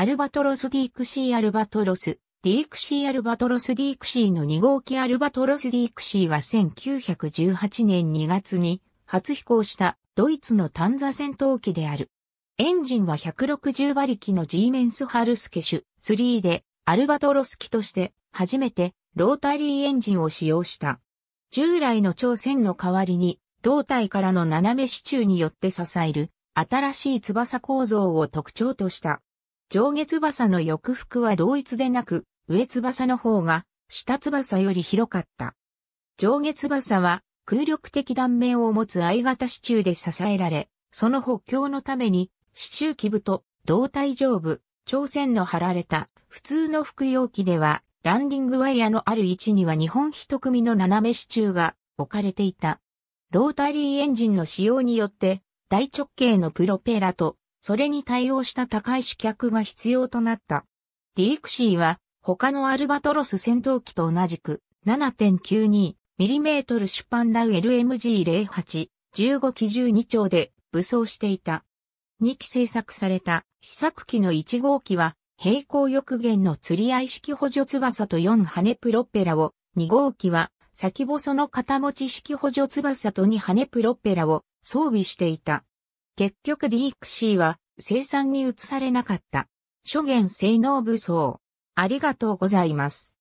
アルバトロス・ディークシー・アルバトロス、ディークシー・アルバトロス・ディークシーの2号機アルバトロス・ディークシーは1918年2月に初飛行したドイツの単座戦闘機である。エンジンは160馬力のジーメンスハルスケシュ3でアルバトロス機として初めてロータリーエンジンを使用した。従来の朝鮮の代わりに胴体からの斜め支柱によって支える新しい翼構造を特徴とした。上下翼の翼幅は同一でなく、上翼の方が、下翼より広かった。上下翼は、空力的断面を持つ I 型支柱で支えられ、その補強のために、支柱基部と胴体上部、朝鮮の貼られた普通の服用機では、ランディングワイヤのある位置には日本一組の斜め支柱が置かれていた。ロータリーエンジンの使用によって、大直径のプロペラとそれに対応した高い試脚が必要となった。ディークシーは、他のアルバトロス戦闘機と同じく 7.92mm 出版ダウ LMG08、15機12丁で武装していた。2機製作された試作機の1号機は平行翼弦の釣り合い式補助翼と4羽プロペラを、2号機は先細の片持ち式補助翼と2羽プロペラを装備していた。結局ディークシーは生産に移されなかった。諸元性能武装。ありがとうございます。